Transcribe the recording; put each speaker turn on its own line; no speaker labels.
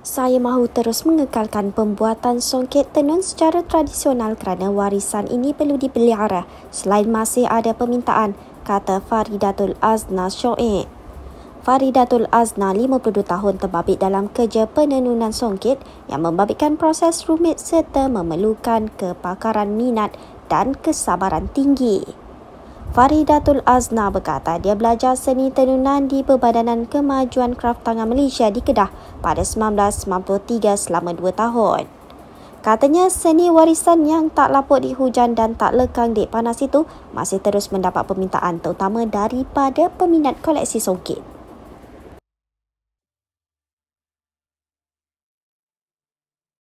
Saya mahu terus mengekalkan pembuatan songket tenun secara tradisional kerana warisan ini perlu dipelihara selain masih ada permintaan, kata Faridatul Azna Shoe. Faridatul Azna, 52 tahun, terbabit dalam kerja penenunan songket yang membabitkan proses rumit serta memerlukan kepakaran minat dan kesabaran tinggi. Faridatul Azna berkata dia belajar seni tenunan di Perbadanan Kemajuan Tangan Malaysia di Kedah pada 1993 selama 2 tahun. Katanya seni warisan yang tak laput di hujan dan tak lekang di panas itu masih terus mendapat permintaan terutama daripada peminat koleksi songkit.